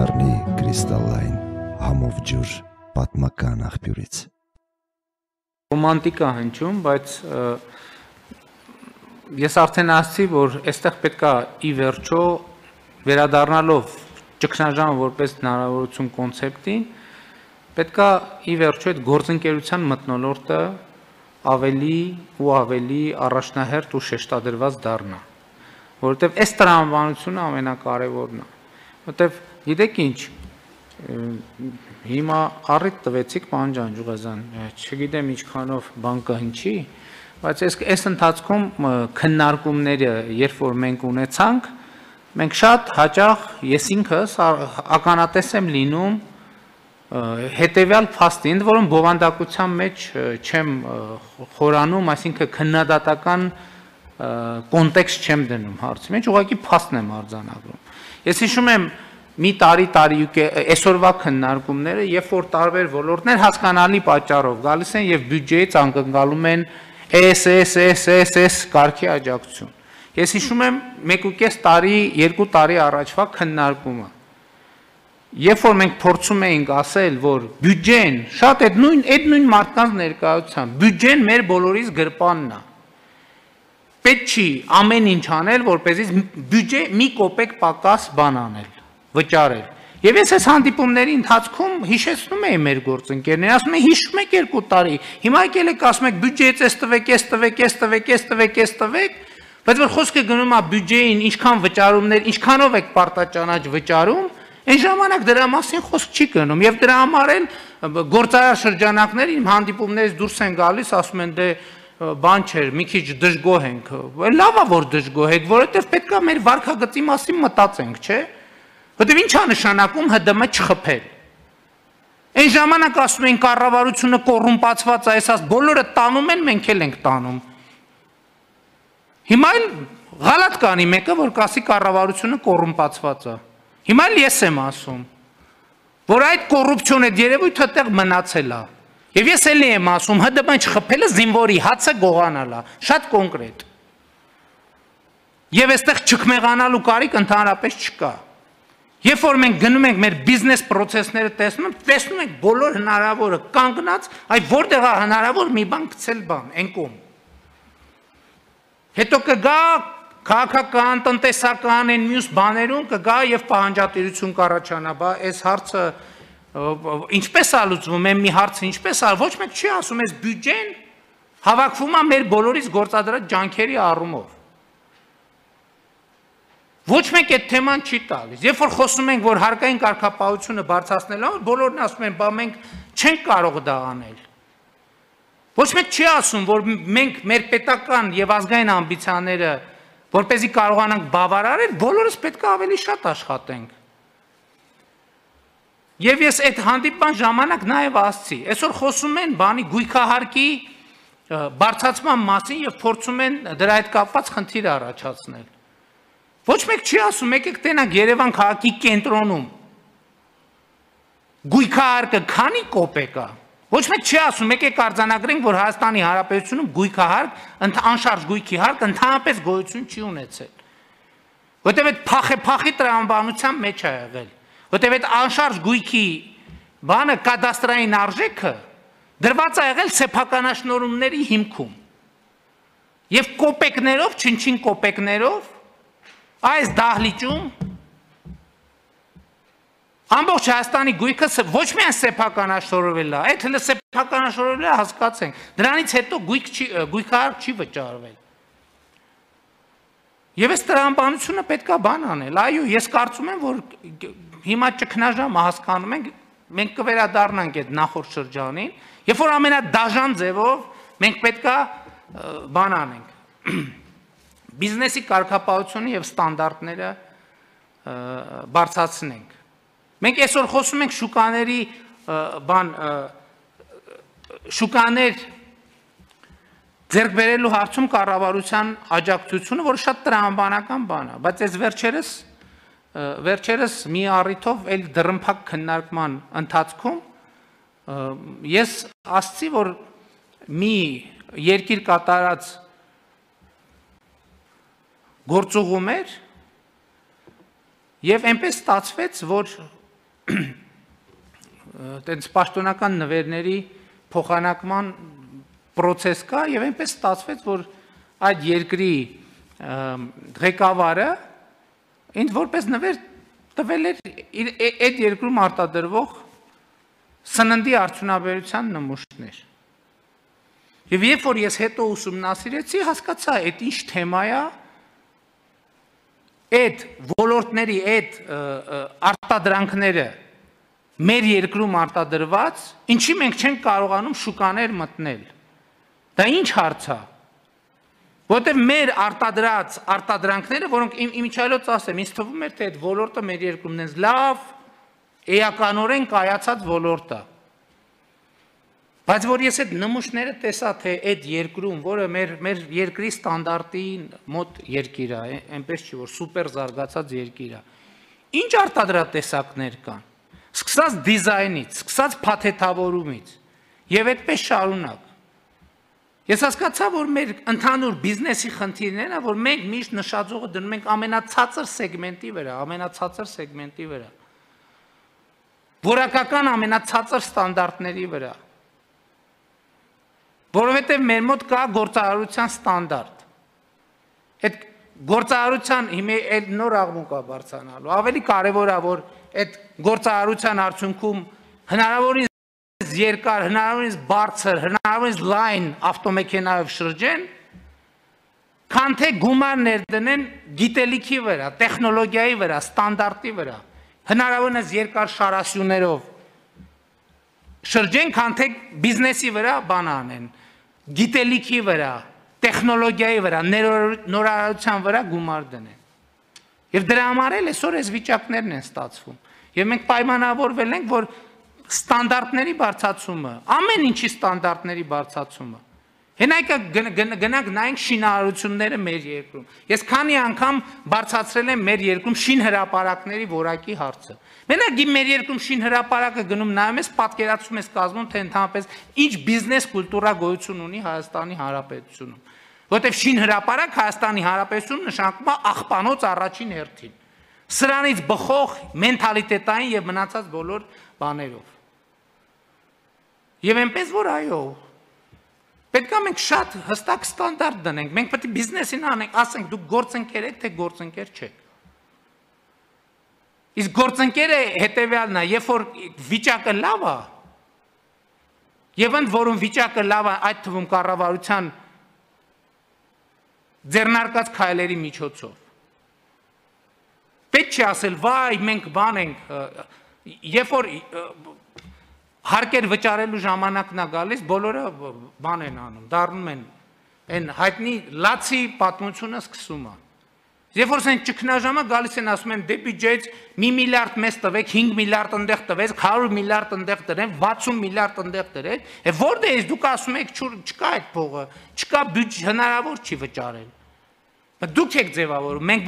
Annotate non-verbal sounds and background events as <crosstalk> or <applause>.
դառնի կրիստալային համով ջուր պատմական աղբյուրից։ Ռոմանտիկա հնչում, բայց ես արդեն ասացի, որ այստեղ պետքա ի վերջո վերադառնալով ճգնաժամը որպես հնարավորություն կոնցեպտին, պետքա ի վերջո այդ գործընկերության մտնոլորտը ավելի ու ավելի առաջնահերթ ու շեշտադրված դառնա, որովհետև այս տրամաբանությունը ամենակարևորն է, որովհետև Գիտեք ինչ, հիմա առիթ տվեցիք պանջան ջուղազան, չգիտեմ ինչքանով բանկային չի, բայց այս այս ընթացքում քննարկումները, երբ որ մենք ունեցանք, մենք շատ հաճախ ես ինքս ականատես եմ լինում հետևյալ փաստի, ընդ որում բովանդակության մեջ չեմ խորանում, այսինքն քննադատական կոնտեքստ չեմ դնում հարցի մեջ, ուղղակի փաստն եմ արձանագրում։ Ես հիշում եմ, եմ մի տարի տարի այսօրվա քննարկումները երբ որ տարբեր ոլորտներ հասկանալի պատճառով գալիս են եւ բյուջեից անկնկալում են էս էս էս էս էս կարգի աջակցություն ես հիշում եմ 1.5 տարի 2 տարի առաջվա քննարկումը երբ որ մենք փորձում էինք ասել որ բյուջեն շատ այդ նույն այդ նույն մարդկանց ներկայությամբ բյուջեն մեր բոլորիս գրպանն է պետք չի ամեն ինչ անել, որպեսզի բյուջե մի կոպեկ պակաս բան անել վճարել։ Եվ ես այս հանդիպումների ընթացքում հիշեցնում էի մեր գործընկերներին, ասում եմ հիշում եք 2 տարի։ Հիմա եկել եք ասում եք բյուջեից էս տվեք, էս տվեք, էս տվեք, էս տվեք, էս տվեք, բայց որ խոսքը գնում է բյուջեին, ինչքան վճարումներ, ինչքանով եք պարտաճանաչ վճարում, այն ժամանակ դրա մասին խոսք չի գնում եւ դրա համար են գործարար շրջանակները իմ հանդիպումներից դուրս են գալիս, ասում են դե բան չէր, մի քիչ դժգոհ ենք։ Լավ է որ դժգոհ եք, որովհետեւ պետքա մեր վարկագծի մասին մտածենք, չէ՞։ Որտեւ ի՞նչ է նշանակում ՀԴՄ չխփել։ Այն ժամանակ ասում են կառավարությունը կոռումպացված է, այսաս բոլորը տանում են, մենք էլ ենք տանում։ Հիմա էլ Ղալատ կանի մեկը, որ կասի կառավարությունը կոռումպացված է։ Հիմա էլ ես եմ ասում, որ այդ կոռուպցիոն այդ երևույթը տեղ մնացել է։ Եվ ես էլ եմ ասում, ՀԴԲ-ն չխփելը զինվորի հացը գողանալ է, շատ կոնկրետ։ Եվ այստեղ չքմեղանալու կարիք ընդհանրապես չկա։ չկ Երբ որ մենք գնում ենք մեր բիզնես process-ները տեսնում, տեսնում ենք բոլոր հնարավորը կանգնած, այ որտեղ է հնարավոր մի բան գցել բան, ենկոմ։ Հետո կգա քաղաքական, տնտեսական են մյուս բաներուն կգա եւ պահանջատիրություն կառաջանա, բա այս հարցը ինչպես է լուծվում, այն մի հարց ինչպես է, ոչ մեկ չի ասում, այս բյուջեն հավաքվում է մեր բոլորից գործադրած ջանքերի առումով։ Ոչ մեկ այդ թեման չի տալիս։ Երբ որ խոսում ենք, որ հարկային կարգապահությունը բարձրացնելն է, բոլորն ասում են, բա մենք չենք կարող դա անել։ Ոչ մեկ չի ասում, որ մենք մեր պետական եւ ազգային ամբիցիաները, որպեսզի կարողանանք բավարարել, բոլորս պետք է ավելի շատ աշխատենք։ Եվ ես այդ հանդիպման ժամանակ նաև ասացի, այսօր խոսում են բանի գույքահարկի բարձացման մասին եւ փորձում են դրա հետ կապված խնդիր առաջացնել։ Ոչ մեկ չի ասում, եկեք տենանք Երևան քաղաքի կենտրոնում։ Գույքահարկը քանի կոպե կա։ Ոչ մեկ չի ասում, եկեք արձանագրենք, որ Հայաստանի Հանրապետությունում գույքահարկ, անշարժ գույքի հարկ ընդհանրապես գոյություն չի ունեցել։ Որտեւ այդ փախե-փախի տրամաբանության մեջ է եղել։ Որտեւ այդ անշարժ գույքի բանը կադաստրային արժեքը դրված է եղել սեփականաշնորհումների հիմքում։ Եվ կոպեկներով, չնչին կոպեկներով այս դահլիճում ամբողջ Հայաստանի գույքը ոչ միայն սեփականաշորվել է, այդ հենց սեփականաշորվել է հասկացենք։ Դրանից հետո գույք չի գույքարկ չի վճարվել։ Եվ այս տրամաբանությունը պետքա բան անել։ Այո, ես կարծում եմ, որ հիմա ճգնաժամը հասկանում ենք, մենք կվերադառնանք այդ նախորդ շրջանին, երբ որ ամենադաժան ձևով մենք պետքա բան անենք բիզնեսի կարգապահությունը եւ ստանդարտները բարձրացնենք։ Մենք այսօր խոսում ենք շուկաների բան շուկաներ ձեռք բերելու հարցում կառավարության աջակցությունը, որը շատ տրամաբանական բան է, բայց այս վերջերս վերջերս մի առիթով էլ դրմփակ քննարկման ընթացքում ես ասացի, որ մի երկիր կատարած գործողում էր եւ այնպես ստացվեց, որ <clears throat> տենց պաշտոնական նվերների փոխանակման process կա եւ այնպես ստացվեց, որ այդ երկրի ղեկավարը ինձ որպես նվեր տվել էր այդ երկրում արտադրվող սննդի արդյունաբերության նմուշներ։ Եվ երբ որ ես հետո ուսումնասիրեցի, հասկացա, այդ ինչ թեմա է, այդ ոլորտների այդ արտադրանքները մեր երկրում արտադրված, ինչի մենք չենք կարողանում շուկաներ մտնել։ Դա ի՞նչ հարց է։ Որտեւ մեր արտադրած արտադրանքները, որոնք իմ իմիջայլոց ասեմ, ինձ թվում է թե այդ ոլորտը մեր երկրումն էս լավ էականորեն կայացած ոլորտ է։ Բայց որ ես այդ նմուշները տեսա, թե այդ երկրում, որը մեր մեր երկրի ստանդարտին մոտ երկիր է, այնպես չի որ սուպեր զարգացած երկիր է։ Ինչ արտադրատեսակներ կան։ Սկսած դիզայնից, սկսած փաթեթավորումից եւ այդպես շարունակ։ Ես հասկացա, որ մեր ընդհանուր բիզնեսի խնդիրներն է, որ մենք միշտ նշաձողը դնում ենք ամենացածր սեգմենտի վրա, ամենացածր սegmentի վրա։ Որակական ամենացածր ստանդարտների վրա։ ամենա Որովհետև մեր մոտ կա գործարարության ստանդարտ։ Այդ գործարարության հիմա էլ նոր աղմուկ է բարձանալու։ Ավելի կարևոր է որ այդ գործարարության արդյունքում հնարավորինս երկար, հնարավորինս բարձր, հնարավորինս լայն ավտոմեքենայով շրջեն, քան թե գումար ներդնեն գիտելիքի վրա, տեխնոլոգիայի վրա, ստանդարտի վրա, հնարավորինս երկար շարասյուներով շրջեն, քան թե բիզնեսի վրա բան անեն գիտելիքի վրա, տեխնոլոգիայի վրա, նորարարության վրա գումար դնեն։ Եվ դրա համար էլ այսօր այս վիճակներն են ստացվում։ Եվ մենք պայմանավորվել ենք, որ ստանդարտների բարձացումը, ամեն ինչի ստանդարտների բարձացումը Հենայքը գնանք նայենք շինարարությունները մեր երկրում։ Ես քանի անգամ բարձացրել եմ մեր երկրում շինհրապարակների որակի հարցը։ Մենակ մեր երկրում շինհրապարակը գնում նայում ես, պատկերացում ես կազմում, թե ընդհանրապես ինչ բիզնես կուլտուրա գոյություն ունի Հայաստանի Հանրապետությունում։ Որտեվ շինհրապարակ Հայաստանի Հանրապետությունում նշանակում է աղբանոց առաջին հերթին։ Սրանից բխող մենթալիտետային եւ մնացած բոլոր բաներով։ Եվ այնպես որ այո, Պետք է մենք շատ հստակ ստանդարտ դնենք։ Մենք պետք է բիզնեսին անենք, ասենք դուք գործընկեր եք, թե գործընկեր չեք։ Իսկ գործընկերը հետեւյալն է, երբ որ վիճակը լավ է, եւ ընդ որում վիճակը լավ է, այդ թվում կառավարության ձեռնարկած քայլերի միջոցով։ Պետք չի ասել, վայ, մենք բան ենք, երբ որ հարկեր վճարելու ժամանակն է գալիս, բոլորը բան են անում, դառնում են այն հայտնի լացի պատմությունը սկսում է։ Երբ որ ասեն ճգնաժամը գալիս են ասում են դեպի ջեջ 1 միլիարդ մեզ տվեք, 5 միլիարդ ընդեղ տվեք, 100 միլիարդ ընդեղ դրեն, 60 միլիարդ ընդեղ դրեն։ Է որտե՞ղ է դուք ասում եք չկա այդ փողը, չկա բյուջե հնարավոր չի վճարել։ Դուք եք ձևավորում, մենք